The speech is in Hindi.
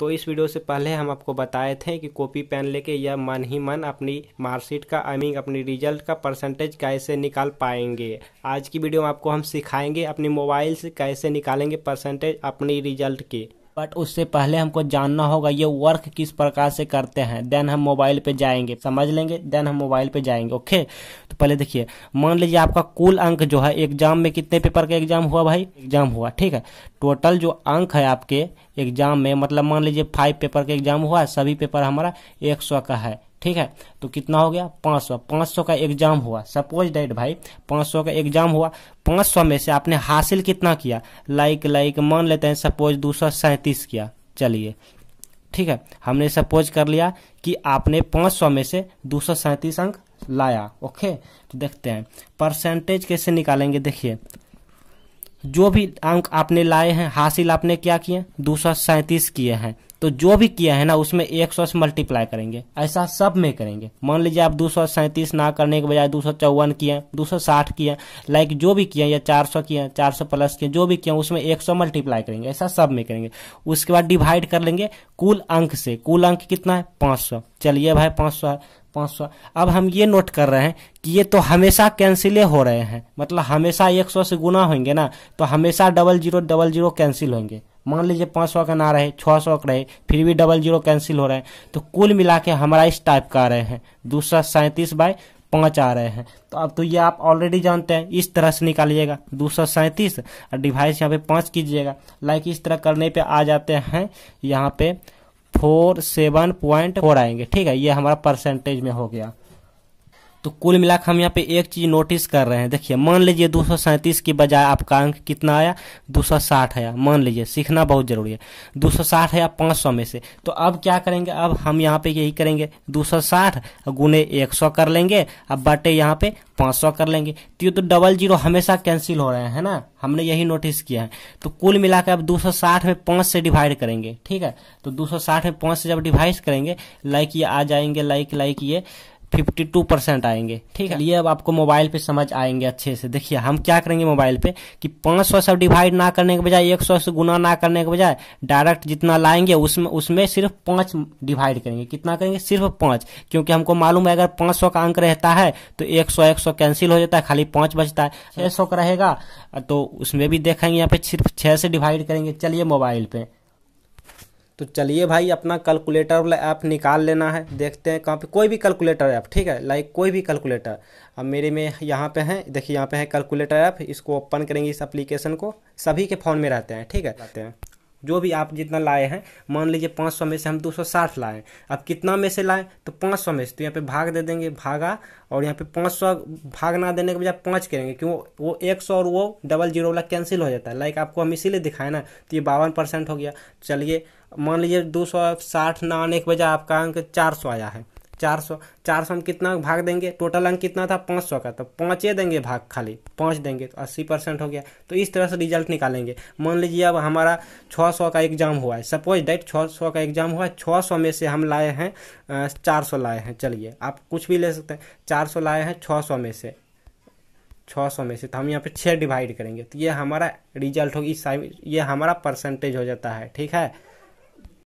तो इस वीडियो से पहले हम आपको बताए थे कि कॉपी पेन लेके यह मन ही मन अपनी मार्कशीट का आई मीन अपनी रिजल्ट का परसेंटेज कैसे निकाल पाएंगे आज की वीडियो में आपको हम सिखाएंगे अपने मोबाइल से कैसे निकालेंगे परसेंटेज अपनी रिजल्ट की बट उससे पहले हमको जानना होगा ये वर्क किस प्रकार से करते हैं देन हम मोबाइल पे जाएंगे समझ लेंगे देन हम मोबाइल पे जाएंगे ओके तो पहले देखिए मान लीजिए आपका कुल अंक जो है एग्जाम में कितने पेपर का एग्जाम हुआ भाई एग्जाम हुआ ठीक है टोटल जो अंक है आपके एग्जाम में मतलब मान लीजिए फाइव पेपर का एग्जाम हुआ सभी पेपर हमारा एक सौ का है ठीक है तो कितना हो गया पाँच सौ पाँच सौ का एग्जाम हुआ सपोज डेट भाई पाँच सौ का एग्जाम हुआ पाँच सौ में से आपने हासिल कितना किया लाइक लाइक मान लेते हैं सपोज दो सौ सैंतीस किया चलिए ठीक है हमने सपोज कर लिया कि आपने पाँच सौ में से दो सौ सैंतीस अंक लाया ओके तो देखते हैं परसेंटेज कैसे निकालेंगे देखिए जो भी अंक आपने लाए हैं हासिल आपने क्या किए दो सौ सैंतीस किए हैं तो जो भी किया है ना उसमें एक सौ से मल्टीप्लाई करेंगे ऐसा सब में करेंगे मान लीजिए आप दो सौ सैंतीस ना करने के बजाय दो सौ चौवन किया दो सौ साठ किया लाइक जो भी किया या चार सौ किया चार सौ प्लस किए जो भी किया उसमें एक सौ मल्टीप्लाई करेंगे ऐसा सब में करेंगे उसके बाद डिवाइड कर लेंगे कुल अंक से कुल अंक कितना है पांच सौ चलिए भाई पांच सौ पाँच सौ अब हम ये नोट कर रहे हैं कि ये तो हमेशा कैंसिल हो रहे हैं मतलब हमेशा एक सौ से गुना होंगे ना तो हमेशा double zero double zero cancel होंगे मान लीजिए पाँच सौ का ना रहे छः सौ का रहे फिर भी डबल जीरो कैंसिल हो रहे हैं तो कुल मिला के हमारा इस टाइप का आ रहे हैं दूसरा सैंतीस बाय पाँच आ रहे हैं तो अब तो ये आप ऑलरेडी जानते हैं इस तरह से निकालिएगा दो सौ सैंतीस और डिवाइस यहाँ पे पाँच कीजिएगा लाइक इस तरह करने पर आ जाते हैं यहाँ पे फोर सेवन पॉइंट फोर आएंगे ठीक है ये हमारा परसेंटेज में हो गया तो कुल मिलाकर हम यहाँ पे एक चीज़ नोटिस कर रहे हैं देखिए मान लीजिए दो की बजाय आपका अंक कितना आया 260 आया मान लीजिए सीखना बहुत ज़रूरी है 260 आया सौ में से तो अब क्या करेंगे अब हम यहाँ पे यही करेंगे 260 सौ साठ गुने एक कर लेंगे अब बटे यहाँ पे 500 कर लेंगे तो ये तो डबल जीरो हमेशा कैंसिल हो रहे हैं है ना हमने यही नोटिस किया है तो कुल मिलाकर अब 260 में पाँच से डिवाइड करेंगे ठीक है तो 260 में पाँच से जब डिवाइड करेंगे लाइक ये आ जाएंगे लाइक लाइक ये फिफ्टी टू परसेंट आएंगे ठीक है ये अब आपको मोबाइल पे समझ आएंगे अच्छे से देखिए हम क्या करेंगे मोबाइल पे कि पांच सौ सब डिवाइड ना करने के बजाय एक सौ से गुना ना करने के बजाय डायरेक्ट जितना लाएंगे उसमें उसमें सिर्फ पांच डिवाइड करेंगे कितना करेंगे सिर्फ पांच क्योंकि हमको मालूम है अगर पांच सौ का अंक रहता है तो एक सौ एक सौ कैंसिल हो जाता है खाली पांच बचता है छः सौ का रहेगा तो उसमें भी देखेंगे यहाँ पे सिर्फ छह से डिवाइड करेंगे चलिए मोबाइल पे तो चलिए भाई अपना कैलकुलेटर वाला ऐप निकाल लेना है देखते हैं कहाँ पे कोई भी कैलकुलेटर ऐप ठीक है लाइक कोई भी कैलकुलेटर अब मेरे में यहाँ पे है देखिए यहाँ पे है कैलकुलेटर ऐप इसको ओपन करेंगे इस एप्लीकेशन को सभी के फ़ोन में रहते हैं ठीक है रहते हैं जो भी आप जितना लाए हैं मान लीजिए पाँच सौ में से हम दो सौ साठ लाएँ अब कितना में से लाएँ तो पाँच सौ में से तो यहाँ पे भाग दे देंगे भागा और यहाँ पे पाँच सौ भाग ना देने के बजाय पाँच करेंगे क्यों वो एक सौ और वो डबल जीरो वाला कैंसिल हो जाता है लाइक आपको हम इसीलिए दिखाए ना तो ये बावन परसेंट हो गया चलिए मान लीजिए दो सौ साठ ना आने के बजाय आपका अंक चार सौ आया है चार सौ चार सौ हम कितना भाग देंगे टोटल अंक कितना था पाँच सौ का तो पाँचे देंगे भाग खाली पाँच देंगे तो अस्सी परसेंट हो गया तो इस तरह से रिजल्ट निकालेंगे मान लीजिए अब हमारा छः सौ का एग्जाम हुआ है सपोज डेट छः सौ का एग्जाम हुआ है छः सौ में से हम लाए हैं चार सौ लाए हैं चलिए आप कुछ भी ले सकते हैं चार सौ लाए हैं छः सौ में से छः सौ में से तो हम यहाँ पे छः डिवाइड करेंगे तो ये हमारा रिजल्ट होगी ये हमारा परसेंटेज हो जाता है ठीक है